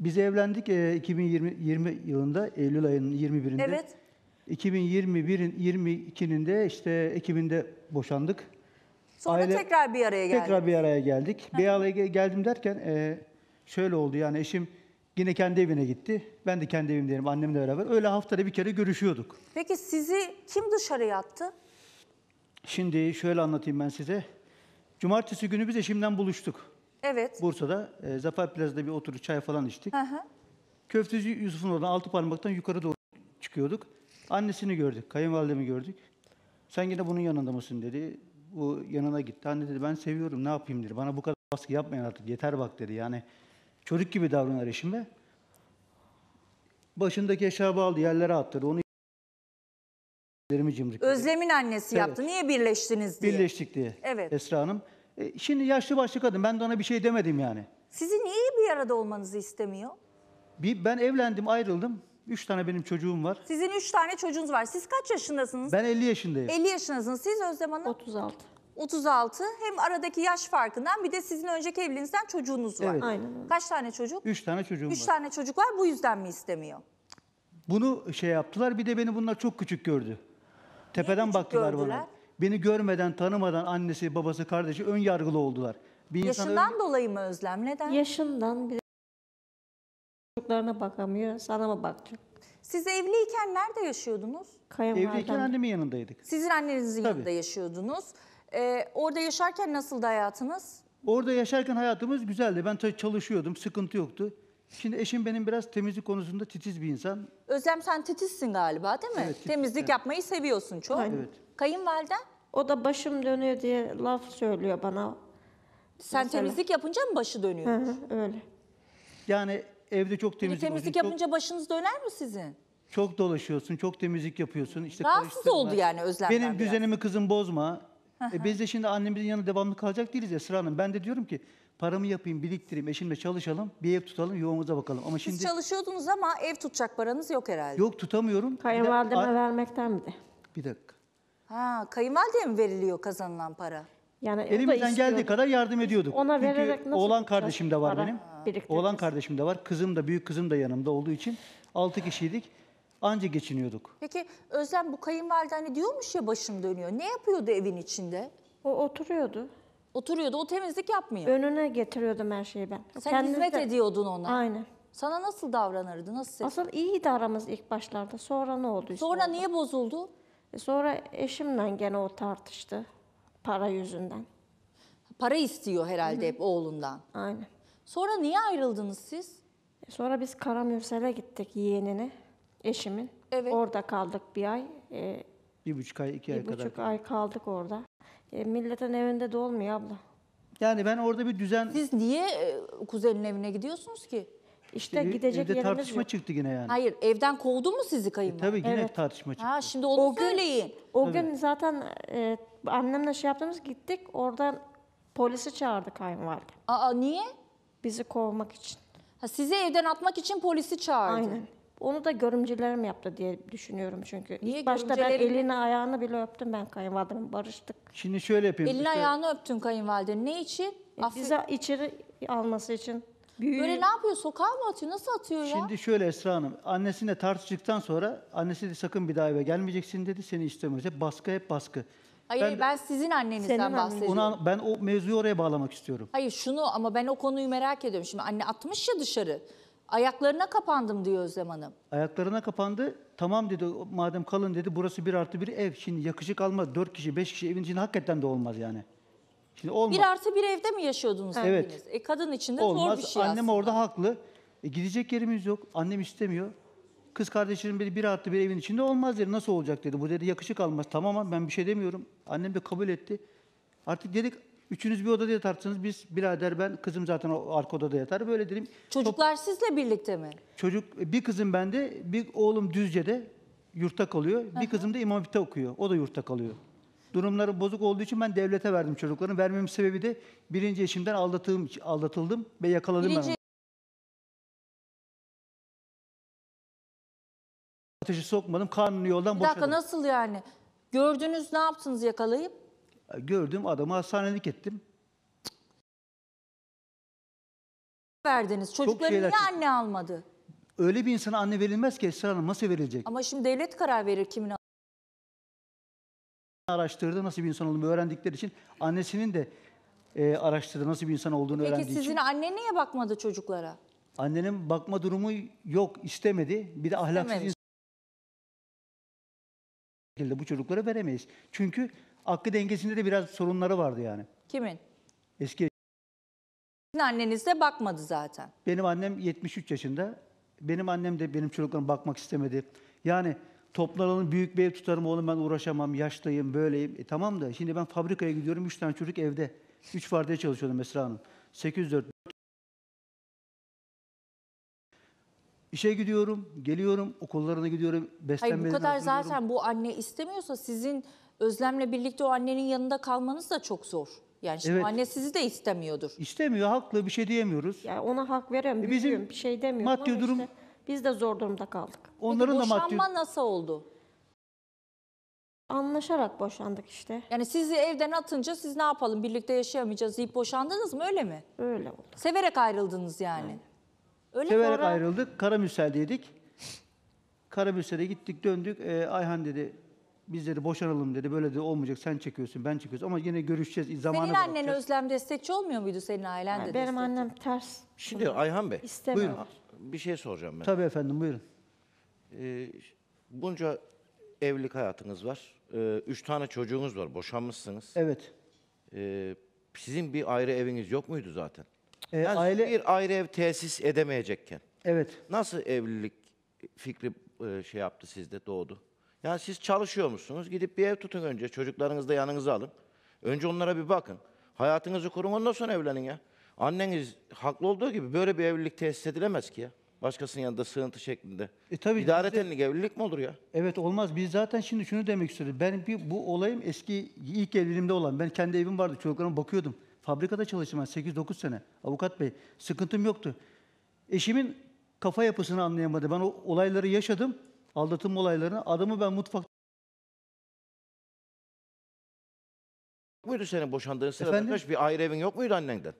Biz evlendik e, 2020 20 yılında Eylül ayının 21'inde. Evet. 2021'in 22'nin de işte Ekim'inde boşandık. Sonra Aile- tekrar bir araya geldik. Tekrar bir araya geldik. Bir araya geldim derken e, şöyle oldu yani eşim yine kendi evine gitti. Ben de kendi evimdeyim annemle beraber. Öyle haftada bir kere görüşüyorduk. Peki sizi kim dışarıya attı? Şimdi şöyle anlatayım ben size. Cumartesi günü biz eşimden buluştuk. Evet. Bursa'da e, Zafer Plaza'da bir oturup çay falan içtik. Hı hı. Köfteci Yusuf'un oradan altı parmaktan yukarı doğru çıkıyorduk. Annesini gördük, kayınvalidemi gördük. Sen yine bunun yanında mısın dedi. Bu yanına gitti. Anne dedi ben seviyorum ne yapayım dedi. Bana bu kadar baskı yapmayın artık yeter bak dedi. Yani çocuk gibi davranır eşime. Başındaki eşarbı aldı yerlere attırdı. Onu Özlem'in annesi evet. yaptı. Niye birleştiniz diye. Birleştik diye. Evet. Esra Hanım. E, şimdi yaşlı başlı kadın ben de ona bir şey demedim yani. Sizin iyi bir arada olmanızı istemiyor. Bir, ben evlendim ayrıldım. Üç tane benim çocuğum var. Sizin üç tane çocuğunuz var. Siz kaç yaşındasınız? Ben 50 yaşındayım. 50 yaşındasınız. Siz Özlem Hanım? 36. 36. Hem aradaki yaş farkından bir de sizin önceki evliliğinizden çocuğunuz var. Evet. Aynen Kaç tane çocuk? Üç tane çocuğum var. Üç tane çocuk var. Bu yüzden mi istemiyor? Bunu şey yaptılar. Bir de beni bunlar çok küçük gördü. Tepeden küçük baktılar gördüler? bana. Beni görmeden, tanımadan annesi, babası, kardeşi ön yargılı oldular. Bir Yaşından ön- dolayı mı Özlem? Neden? Yaşından bir çocuklarına bakamıyor, sana mı bakacak? Siz evliyken nerede yaşıyordunuz? Evliyken annemin yanındaydık. Sizin annenizin Tabii. yanında yaşıyordunuz. Ee, orada yaşarken nasıldı hayatınız? Orada yaşarken hayatımız güzeldi. Ben çalışıyordum, sıkıntı yoktu. Şimdi eşim benim biraz temizlik konusunda titiz bir insan. Özlem sen titizsin galiba değil mi? Evet, titiz, Temizlik evet. yapmayı seviyorsun çok. Evet. Kayınvaliden O da başım dönüyor diye laf söylüyor bana. sen Mesela. temizlik yapınca mı başı dönüyor? öyle. Yani evde çok temizlik temizlik, temizlik oluyor, yapınca başınız döner mi sizin? Çok, dolaşıyorsun, çok temizlik yapıyorsun. İşte Rahatsız oldu yani Özlem'den Benim biraz. düzenimi kızım bozma. E biz de şimdi annemizin yanında devamlı kalacak değiliz Esra Hanım. Ben de diyorum ki paramı yapayım, biriktireyim, eşimle çalışalım, bir ev tutalım, yuvamıza bakalım. Ama Siz şimdi çalışıyordunuz ama ev tutacak paranız yok herhalde. yok tutamıyorum. Bir Kayınvalideme vermekten mi de. Bir dakika. Ha, kayınvalideye mi veriliyor kazanılan para? Yani Elimizden istiyor. geldiği kadar yardım ediyorduk. Ona Çünkü vererek nasıl oğlan kardeşim de var para benim. biriktiririz? Oğlan kardeşim de var. Kızım da büyük kızım da yanımda olduğu için 6 kişiydik. Anca geçiniyorduk. Peki Özlem bu kayınvalide hani diyormuş ya başım dönüyor. Ne yapıyordu evin içinde? O oturuyordu. Oturuyordu o temizlik yapmıyor. Önüne getiriyordum her şeyi ben. Sen Kendisi hizmet de- ediyordun ona. Aynen. Sana nasıl davranırdı? Nasıl? Asıl iyiydi aramız ilk başlarda. Sonra ne oldu işte? Sonra niye bozuldu? E, sonra eşimle gene o tartıştı para yüzünden. Para istiyor herhalde hep oğlundan. Aynen. Sonra niye ayrıldınız siz? E, sonra biz Karamürsel'e gittik yeğenine, eşimin. Evet. Orada kaldık bir ay. E, Bir buçuk ay, iki ay bir buçuk ay kaldık orada. E, milletin evinde de olmuyor abla. Yani ben orada bir düzen Siz niye e, kuzenin evine gidiyorsunuz ki? İşte Ev- gidecek evde yerimiz tartışma yok. çıktı yine yani. Hayır evden kovdu mu sizi kayınvalide? E, tabii yine Evet. tartışma çıktı. Ha şimdi onu O gün- söyleyin. O gün zaten e, annemle şey yaptığımız gittik. Oradan polisi çağırdı kayınvalide. Aa niye? Bizi kovmak için. Ha, sizi evden atmak için polisi çağırdı. Aynen. Onu da görümcülerim yaptı diye düşünüyorum çünkü. Niye İlk başta ben elini ayağını bile öptüm ben kayınvalidemin barıştık. Şimdi şöyle yapayım. Elini işte ayağını öptün kayınvalide. Ne için? Affe- Bizi içeri alması için Büyü... Böyle ne yapıyor? Sokağa mı atıyor? Nasıl atıyor ya? Şimdi şöyle Esra Hanım, annesine tartıştıktan sonra annesi de sakın bir daha eve gelmeyeceksin dedi. Seni istemiyoruz. Hep baskı, hep baskı. Hayır ben, ben sizin annenizden Senin annen. bahsediyorum. Ona, ben o mevzuyu oraya bağlamak istiyorum. Hayır şunu ama ben o konuyu merak ediyorum. Şimdi anne atmış ya dışarı. Ayaklarına kapandım diyor Özlem Hanım. Ayaklarına kapandı. Tamam dedi madem kalın dedi burası bir artı bir ev. Şimdi yakışık alma, Dört kişi beş kişi evin içinde hakikaten de olmaz yani. Şimdi olmaz. Bir artı bir evde mi yaşıyordunuz evet. E, kadın için de Olmaz. zor bir şey Annem aslında. orada haklı. E, gidecek yerimiz yok. Annem istemiyor. Kız kardeşlerim biri bir artı bir evin içinde olmaz dedi. Nasıl olacak dedi. Bu dedi yakışık almaz. Tamamen ben bir şey demiyorum. Annem de kabul etti. Artık dedik üçünüz bir odada yatarsınız. Biz birader ben kızım zaten o arka odada yatar. Böyle dedim. Çocuklar Top... sizle birlikte mi? Çocuk bir kızım bende bir oğlum Düzce'de yurtta kalıyor. Bir kızım da İmam Hatip'te okuyor. O da yurtta kalıyor. Durumları bozuk olduğu için ben devlete verdim çocuklarını. Vermemin sebebi de birinci eşimden aldatıldım, aldatıldım ve yakaladım birinci... ben Ateşi sokmadım, kanunu yoldan boşadım. Bir dakika boşadım. nasıl yani? Gördünüz ne yaptınız yakalayıp? Gördüm adamı hastanelik ettim. Verdiniz. Çocukları niye anne almadı? Öyle bir insana anne verilmez ki Esra Hanım nasıl verilecek? Ama şimdi devlet karar verir kimin araştırdı nasıl bir insan olduğunu öğrendikleri için annesinin de e, araştırdı nasıl bir insan olduğunu Peki öğrendiği sizin için. annen niye bakmadı çocuklara? Annenin bakma durumu yok istemedi. Bir de ahlaksız İstemedi. insan şekilde bu çocuklara veremeyiz. Çünkü aklı dengesinde de biraz sorunları vardı yani. Kimin? Eski Sizin anneniz de bakmadı zaten. Benim annem 73 yaşında. Benim annem de benim çocuklarıma bakmak istemedi. Yani toplanalım büyük bir ev tutarım oğlum ben uğraşamam yaşlıyım böyleyim. E tamam da şimdi ben fabrikaya gidiyorum üç tane çocuk evde. üç fardaya çalışıyordum Esra Hanım. 804 İşe gidiyorum, geliyorum, okullarına gidiyorum, beslenmeye Hayır bu kadar hazırlıyorum. zaten bu anne istemiyorsa sizin Özlem'le birlikte o annenin yanında kalmanız da çok zor. Yani şimdi Evet. anne sizi de istemiyordur. İstemiyor, haklı bir şey diyemiyoruz. Yani ona hak veren E bizim bir şey demiyorum maddi ama durum işte biz de zor durumda kaldık. Onların da maddi... Boşanma nasıl oldu? Anlaşarak boşandık işte. Yani sizi evden atınca siz ne yapalım birlikte yaşayamayacağız deyip boşandınız mı öyle mi? Öyle oldu. Severek ayrıldınız yani. Öyle Severek mi? ayrıldık. Karamürsel'deydik. Karamürsel'e gittik döndük. Ee, Ayhan dedi biz dedi boşanalım dedi. Böyle de olmayacak. Sen çekiyorsun ben çekiyorsun. Ama yine görüşeceğiz. Zamana Senin annen bakacağız. Özlem destekçi olmuyor muydu senin ailen de? benim destekçi? annem ters. Şimdi Ayhan Bey. İstemiyor. Buyurun bir şey soracağım ben. Tabii efendim buyurun. Ee, bunca evlilik hayatınız var. Ee, üç tane çocuğunuz var. Boşanmışsınız. Evet. Ee, sizin bir ayrı eviniz yok muydu zaten? Ee, yani aile... Bir ayrı ev tesis edemeyecekken. Evet. Nasıl evlilik fikri e, şey yaptı sizde doğdu? Yani siz çalışıyor musunuz? Gidip bir ev tutun önce. Çocuklarınızı da yanınıza alın. Önce onlara bir bakın. Hayatınızı kurun ondan sonra evlenin ya. Anneniz haklı olduğu gibi böyle bir evlilik tesis edilemez ki ya. Başkasının yanında sığıntı şeklinde. E tabii İdaretenlik evlilik mi olur ya? Evet olmaz. Biz zaten şimdi şunu demek istiyoruz. Ben bir, bu olayım eski ilk evliliğimde olan. Ben kendi evim vardı. Çocuklarıma bakıyordum. Fabrikada çalıştım ben 8-9 sene. Avukat bey. Sıkıntım yoktu. Eşimin kafa yapısını anlayamadı. Ben o olayları yaşadım. aldatım olaylarını. Adamı ben mutfakta... Muydu senin boşandığın sırada? Efendim? Bir ayrı evin yok muydu annenden?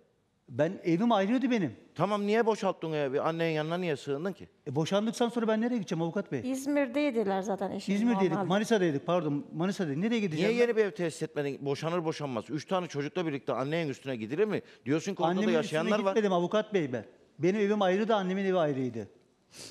Ben evim ayrıydı benim. Tamam niye boşalttın evi? Annenin yanına niye sığındın ki? E boşandıktan sonra ben nereye gideceğim avukat bey? İzmir'deydiler zaten eşim. İzmir'deydik, Manisa'daydık pardon. Manisa'daydık. Nereye Niye gideceğim? ben? yeni bir ev tesis etmedin? Boşanır boşanmaz. Üç tane çocukla birlikte annenin üstüne gidilir mi? Diyorsun ki orada da Annemin yaşayanlar üstüne var. gitmedim avukat bey ben. Benim evim ayrıydı, annemin evi ayrıydı.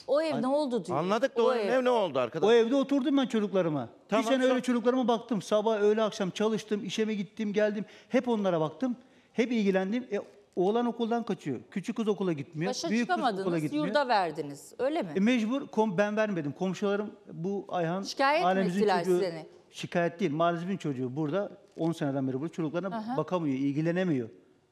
O ev ne oldu diyor. Anladık da o, ev. ev ne oldu arkadaş? O evde oturdum ben çocuklarıma. Tamam, bir sene öyle çocuklarıma baktım. Sabah, öğle, akşam çalıştım, işe gittim, geldim. Hep onlara baktım. Hep ilgilendim. E, Oğlan okuldan kaçıyor. Küçük kız okula gitmiyor. Başa büyük kız okula gitmiyor. yurda verdiniz. Öyle mi? E, mecbur kom ben vermedim. Komşularım bu Ayhan Şikayet mi çocuğu seni? şikayet değil. Mahallemizin çocuğu burada 10 seneden beri burada çocuklarına bakamıyor, ilgilenemiyor.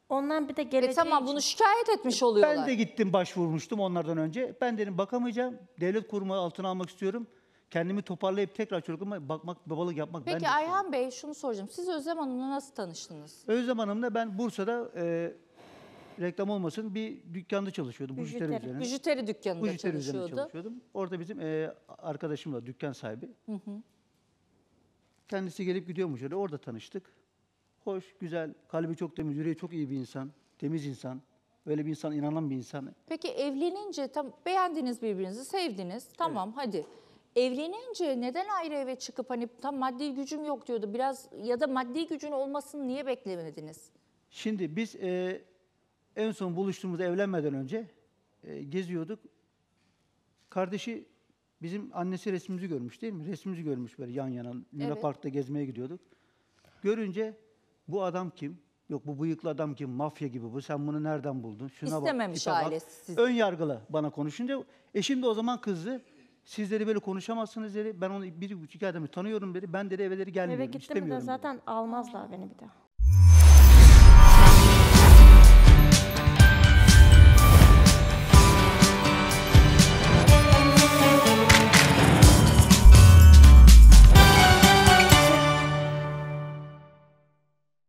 Ondan bir de geleceği E tamam bunu şikayet etmiş oluyorlar. Ben de gittim başvurmuştum onlardan önce. Ben dedim bakamayacağım. Devlet kurumu altına almak istiyorum. Kendimi toparlayıp tekrar çocuklarıma bakmak, babalık yapmak ben de Peki Ayhan Bey şunu soracağım. Siz Özlem Hanım'la nasıl tanıştınız? Özlem Hanım'la ben Bursa'da e, reklam olmasın bir dükkanda çalışıyordum. Bijuteri, bijuteri üzerine. Bijuteri dükkanında Bijuteri çalışıyordu. üzerine çalışıyordum. Orada bizim e, arkadaşımla dükkan sahibi. Hı hı. Kendisi gelip gidiyormuş öyle. Orada tanıştık. Hoş, güzel, kalbi çok temiz, yüreği çok iyi bir insan. Temiz insan. Böyle bir insan, inanan bir insan. Peki evlenince tam beğendiniz birbirinizi, sevdiniz. Tamam hadi. Evlenince neden ayrı eve çıkıp hani tam maddi gücüm yok diyordu biraz ya da maddi gücün olmasını niye beklemediniz? Şimdi biz e, en son buluştuğumuzda evlenmeden önce e, geziyorduk. Kardeşi bizim annesi resmimizi görmüş değil mi? Resmimizi görmüş böyle yan yana. Luna evet. Park'ta gezmeye gidiyorduk. Görünce bu adam kim? Yok bu bıyıklı adam kim? Mafya gibi bu. Sen bunu nereden buldun? Şuna İstememiş bak. İstememiş ailesi sizi. Ön yargılı bana konuşunca. Eşim de o zaman kızdı. Sizleri böyle konuşamazsınız dedi. Ben onu bir buçuk adamı tanıyorum dedi. Ben dedi eveleri gelmiyorum. Eve gittim de zaten almazlar beni bir daha.